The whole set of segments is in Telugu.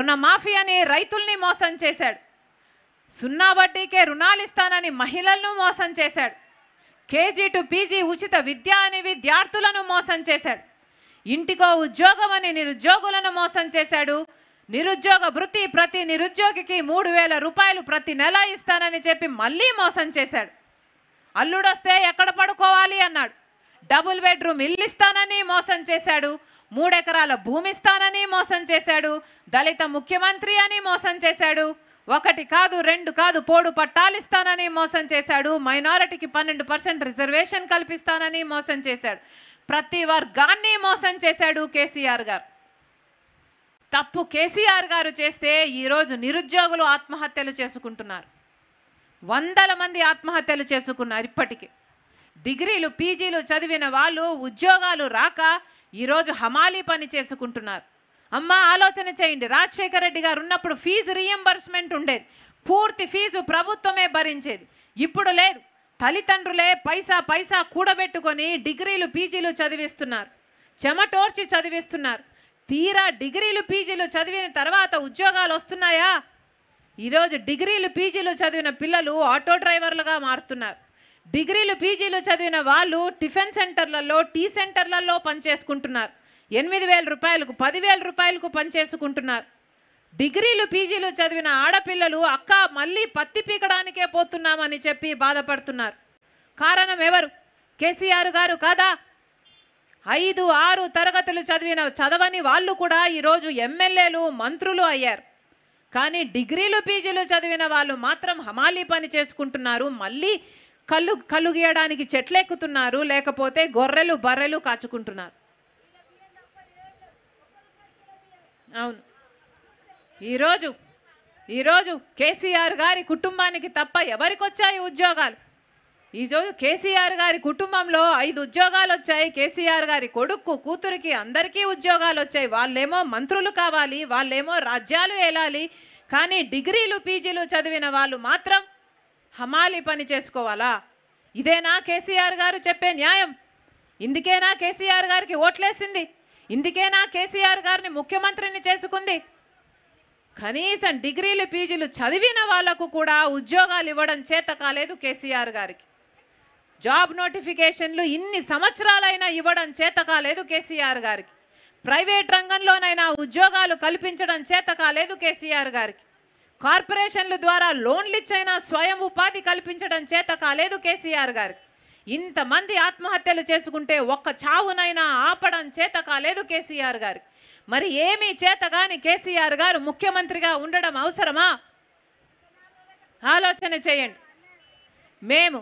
ఉన్న మాఫియాని రైతుల్ని మోసం చేశాడు సున్నా వడ్డీకే రుణాలు ఇస్తానని మహిళలను మోసం చేశాడు కేజీ టు పీజీ ఉచిత విద్య అని విద్యార్థులను మోసం చేశాడు ఇంటికో ఉద్యోగం అని నిరుద్యోగులను మోసం చేశాడు నిరుద్యోగ వృత్తి ప్రతి నిరుద్యోగికి మూడు వేల రూపాయలు ప్రతి నెల ఇస్తానని చెప్పి మళ్ళీ మోసం చేశాడు అల్లుడొస్తే ఎక్కడ పడుకోవాలి అన్నాడు డబుల్ బెడ్రూమ్ ఇల్లు ఇస్తానని మోసం చేశాడు మూడెకరాల భూమి ఇస్తానని మోసం చేశాడు దళిత ముఖ్యమంత్రి అని మోసం చేశాడు ఒకటి కాదు రెండు కాదు పోడు పట్టాలిస్తానని మోసం చేశాడు మైనారిటీకి పన్నెండు పర్సెంట్ రిజర్వేషన్ కల్పిస్తానని మోసం చేశాడు ప్రతి వర్గాన్ని మోసం చేశాడు కేసీఆర్ గారు తప్పు కేసీఆర్ గారు చేస్తే ఈరోజు నిరుద్యోగులు ఆత్మహత్యలు చేసుకుంటున్నారు వందల మంది ఆత్మహత్యలు చేసుకున్నారు ఇప్పటికీ డిగ్రీలు పీజీలు చదివిన వాళ్ళు ఉద్యోగాలు రాక ఈరోజు హమాలీ పని చేసుకుంటున్నారు అమ్మ ఆలోచన చేయండి రాజశేఖర రెడ్డి గారు ఉన్నప్పుడు ఫీజు రీఎంబర్స్మెంట్ ఉండేది పూర్తి ఫీజు ప్రభుత్వమే భరించేది ఇప్పుడు లేదు తల్లిదండ్రులే పైసా పైసా కూడబెట్టుకొని డిగ్రీలు పీజీలు చదివిస్తున్నారు చెమటోర్చి చదివిస్తున్నారు తీరా డిగ్రీలు పీజీలు చదివిన తర్వాత ఉద్యోగాలు వస్తున్నాయా ఈరోజు డిగ్రీలు పీజీలు చదివిన పిల్లలు ఆటో డ్రైవర్లుగా మారుతున్నారు డిగ్రీలు పీజీలు చదివిన వాళ్ళు టిఫిన్ సెంటర్లలో టీ సెంటర్లలో పనిచేసుకుంటున్నారు ఎనిమిది వేల రూపాయలకు పదివేల రూపాయలకు పనిచేసుకుంటున్నారు డిగ్రీలు పీజీలు చదివిన ఆడపిల్లలు అక్క మళ్ళీ పత్తి పీకడానికే పోతున్నామని చెప్పి బాధపడుతున్నారు కారణం ఎవరు కేసీఆర్ గారు కాదా ఐదు ఆరు తరగతులు చదివిన చదవని వాళ్ళు కూడా ఈరోజు ఎమ్మెల్యేలు మంత్రులు అయ్యారు కానీ డిగ్రీలు పీజీలు చదివిన వాళ్ళు మాత్రం హమాలీ పని చేసుకుంటున్నారు మళ్ళీ కళ్ళు కళ్ళు గీయడానికి చెట్లు ఎక్కుతున్నారు లేకపోతే గొర్రెలు బర్రెలు కాచుకుంటున్నారు అవును ఈరోజు ఈరోజు కేసీఆర్ గారి కుటుంబానికి తప్ప ఎవరికి వచ్చాయి ఉద్యోగాలు ఈరోజు కేసీఆర్ గారి కుటుంబంలో ఐదు ఉద్యోగాలు వచ్చాయి కేసీఆర్ గారి కొడుక్కు కూతురికి అందరికీ ఉద్యోగాలు వచ్చాయి వాళ్ళేమో మంత్రులు కావాలి వాళ్ళేమో రాజ్యాలు ఏలాలి కానీ డిగ్రీలు పీజీలు చదివిన వాళ్ళు మాత్రం హమాలి పని చేసుకోవాలా ఇదేనా కేసీఆర్ గారు చెప్పే న్యాయం ఇందుకేనా కేసీఆర్ గారికి ఓట్లేసింది ఇందుకేనా కేసీఆర్ గారిని ముఖ్యమంత్రిని చేసుకుంది కనీసం డిగ్రీలు పీజీలు చదివిన వాళ్లకు కూడా ఉద్యోగాలు ఇవ్వడం చేత కాలేదు కేసీఆర్ గారికి జాబ్ నోటిఫికేషన్లు ఇన్ని సంవత్సరాలైనా ఇవ్వడం చేత కాలేదు కేసీఆర్ గారికి ప్రైవేట్ రంగంలోనైనా ఉద్యోగాలు కల్పించడం చేత కాలేదు కేసీఆర్ గారికి కార్పొరేషన్ల ద్వారా లోన్లు ఇచ్చైనా స్వయం ఉపాధి కల్పించడం చేత కాలేదు కేసీఆర్ గారికి ఇంతమంది ఆత్మహత్యలు చేసుకుంటే ఒక్క చావునైనా ఆపడం చేత కాలేదు కేసీఆర్ గారికి మరి ఏమీ చేత కానీ కేసీఆర్ గారు ముఖ్యమంత్రిగా ఉండడం అవసరమా ఆలోచన చేయండి మేము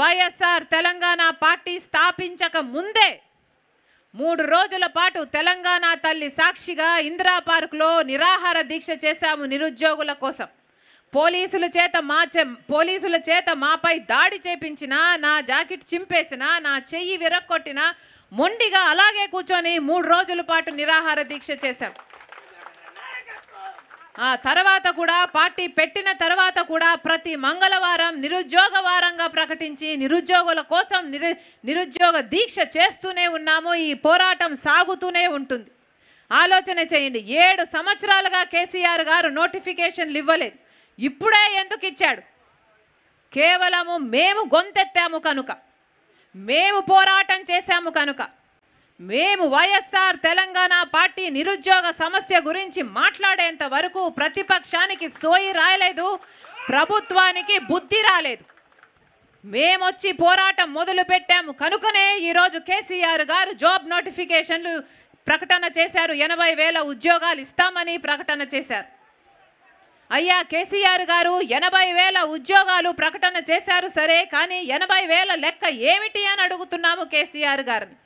వైఎస్ఆర్ తెలంగాణ పార్టీ స్థాపించక ముందే మూడు రోజుల పాటు తెలంగాణ తల్లి సాక్షిగా ఇందిరా పార్క్లో నిరాహార దీక్ష చేశాము నిరుద్యోగుల కోసం పోలీసుల చేత మా పోలీసుల చేత మాపై దాడి చేపించిన నా జాకెట్ చింపేసిన నా చెయ్యి విరక్కొట్టిన మొండిగా అలాగే కూర్చొని మూడు రోజుల పాటు నిరాహార దీక్ష చేశాం ఆ తర్వాత కూడా పార్టీ పెట్టిన తర్వాత కూడా ప్రతి మంగళవారం నిరుద్యోగ వారంగా ప్రకటించి నిరుద్యోగుల కోసం నిరు నిరుద్యోగ దీక్ష చేస్తూనే ఉన్నాము ఈ పోరాటం సాగుతూనే ఉంటుంది ఆలోచన చేయండి ఏడు సంవత్సరాలుగా కేసీఆర్ గారు నోటిఫికేషన్లు ఇవ్వలేదు ఇప్పుడే ఎందుకు ఇచ్చాడు కేవలము మేము గొంతెత్తాము కనుక మేము పోరాటం చేశాము కనుక మేము వైఎస్ఆర్ తెలంగాణ పార్టీ నిరుద్యోగ సమస్య గురించి మాట్లాడేంత వరకు ప్రతిపక్షానికి సోయి రాయలేదు ప్రభుత్వానికి బుద్ధి రాలేదు మేమొచ్చి పోరాటం మొదలు పెట్టాము కనుకనే ఈరోజు కేసీఆర్ గారు జాబ్ నోటిఫికేషన్లు ప్రకటన చేశారు ఎనభై వేల ఉద్యోగాలు ఇస్తామని ప్రకటన చేశారు అయ్యా కేసీఆర్ గారు ఎనభై వేల ఉద్యోగాలు ప్రకటన చేశారు సరే కానీ ఎనభై వేల లెక్క ఏమిటి అని అడుగుతున్నాము కేసీఆర్ గారిని